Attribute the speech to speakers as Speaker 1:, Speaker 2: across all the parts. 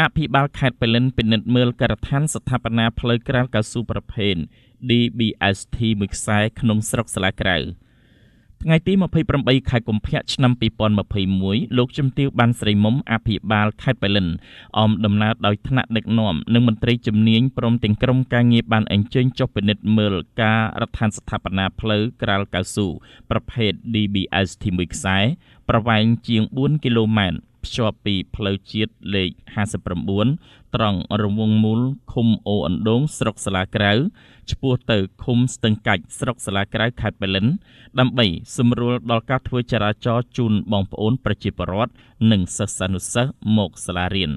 Speaker 1: អភិបាលខេត្តបេលិនពិនិត្យមើលការដ្ឋានស្ថាបនាផ្លូវក្រៅកៅស៊ូប្រភេទ DBST មួយខ្សែក្នុងស្រុកសាឡាក្រៅ ថ្ងៃទី28ខែកុម្ភៈឆ្នាំ2021លោកជំទាវបានស្រីមុំអភិបាលខេត្តបេលិនអមដំណើរដោយថ្នាក់ដឹកនាំនិងមន្ត្រីជំនាញព្រមទាំងក្រុមការងារបានអញ្ជើញចុះពិនិត្យមើលការរដ្ឋានស្ថាបនាផ្លូវក្រាលកៅស៊ូប្រភេទ DBS ទី1ខ្សែប្រវែងជាង4គីឡូម៉ែត្រភ្ជាប់ពីផ្លូវជាតិលេខ59ត្រង់រង្វង់មូលឃុំអូអណ្ដូង ស្រុកសាឡាក្រៅឆ្ពោះទៅឃុំស្ទឹងកាច់ស្រុកសាឡាក្រៅខេត្តបេលិន ដើម្បី សម្រួលដល់ការធ្វើចរាចរណ៍ជូនបងប្អូន ប្រជាពលរដ្ឋនិងសិស្សានុសិស្សមកសាលារៀន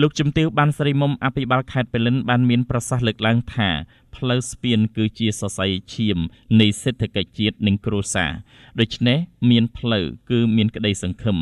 Speaker 1: លោកជំទាវបានស្រីមុំអភិបាលខេត្តបេលិន បាន មានប្រសាសន៍លើកឡើង ថាផ្លូវស្ពានគឺជាសរសៃឈាមនៃសេដ្ឋកិច្ចជាតិនិងគ្រួសារដូច្នេះមានផ្លូវគឺមានក្តីសង្ឃឹម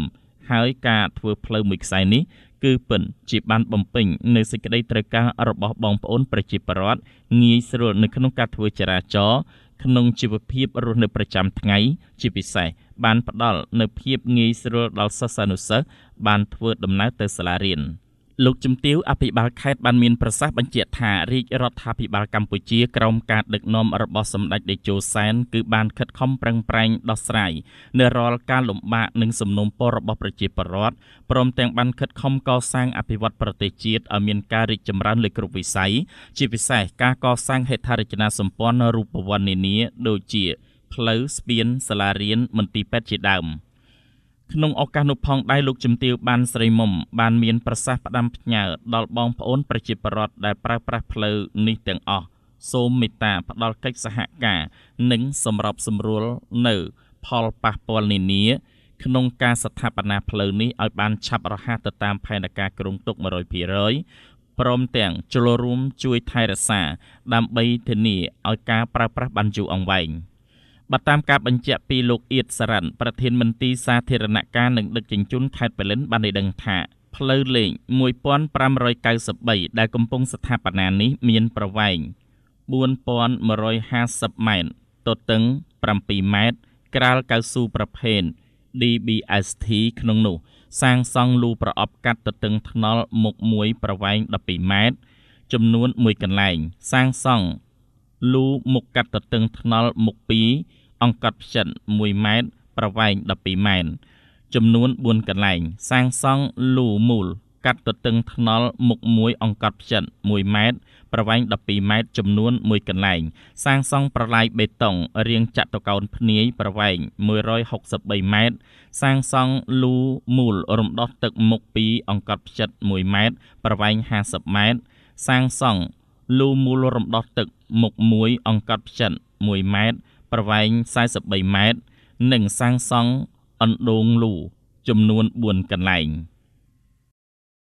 Speaker 1: ហើយការធ្វើផ្លូវមួយខ្សែនេះ គឺពិន ជាបានបំពេញនៅសេចក្តីត្រូវការរបស់បងប្អូនប្រជាពលរដ្ឋងាយស្រួលនៅក្នុងការធ្វើចរាចរណ៍ក្នុងជីវភាពរស់នៅប្រចាំថ្ងៃ ជាពិសេសបាន ផ្ដល់នូវភាពងាយស្រួលដល់សិស្សានុសិស្សបានធ្វើដំណើរទៅសាលារៀន។លោកជំទាវអភិបាលខេត្តបានមានប្រសាសន៍បញ្ជាក់ថារាជរដ្ឋាភិបាលកម្ពុជាក្រោមការដឹកនាំរបស់សម្ដេចតេជោសែនគឺបានខិតខំប្រឹងប្រែងដោះស្រាយនៅរាល់ការលំបាកនិងសំណូមពររបស់ប្រជាពលរដ្ឋព្រមទាំងបានខិតខំកសាងអភិវឌ្ឍប្រទេសជាតិឲ្យមានការរីកចម្រើនលើគ្រប់វិស័យជាពិសេសការកសាងហេដ្ឋារចនាសម្ព័ន្ធរូបវន្តនានាដូចជាផ្លូវស្ពានសាលារៀនមន្ទីរពេទ្យជាដើម។ក្នុងឱកាសនោះផងដែរលោកជំទាវបានស្រីមុំបានមាន ប្រសាសន៍ផ្ដាំផ្ញើដល់បងប្អូនប្រជាពលរដ្ឋដែលប្រើប្រាស់ផ្លូវនេះទាំងអស់សូមមេត្តាផ្ដល់កិច្ចសហការនិងសម្របសម្រួលនៅផលប៉ះពាល់នានា ក្នុងការស្ថាបនាផ្លូវនេះឲ្យបាន ឆាប់រហ័សទៅតាម ផែនការគ្រោងទុក100%ព្រមទាំងចូលរួមជួយថែរក្សា ដើម្បីធានាឲ្យការប្រើប្រាស់បានយូរអង្វែង។បើតាមការបញ្ជាក់ពីលោកអៀតសារ៉ាន់ប្រធានមន្ទីរសាធារណការនិងដឹកជញ្ជូនខេត្តប៉ៃលិនបានឲ្យដឹងថាផ្លូវលេខ1593ដែលកំពុងស្ថាបនានេះមានប្រវែង4150ម៉ែត្រទទឹង7ម៉ែត្រក្រាលកៅស៊ូប្រភេទ DBST ក្នុងនោះសាងសង់លូប្រអប់កាត់ទទឹងថ្នល់មុខមួយប្រវែង12ម៉ែត្រចំនួន1កន្លែងសាងសង់លូមុខកាត់ទទឹងថ្នល់មុខ2អង្កត់ផ្ចិត1ម៉ែត្រប្រវែង12ម៉ែត្រចំនួន4កន្លែង សាងសង់លូមូល កាត់ទទឹងថ្នល់មុខ1អង្កត់ផ្ចិត1ម៉ែត្រប្រវែង12ម៉ែត្រចំនួន1កន្លែង សាងសង់ប្រឡាយបេតុងរាងចតុកោណភ្នាយប្រវែង163ម៉ែត្រសាងសង់លូមូលរំដោះទឹកមុខ2អង្កត់ផ្ចិត1ម៉ែត្រប្រវែង50ម៉ែត្រសាងសង់លូមូលរំដោះទឹកមុខមួយអង្កត់ផ្ចិត1ម៉ែត្រប្រវែង43ម៉ែត្រនិងសាងសង់អណ្ដូងលូចំនួន4កន្លែង។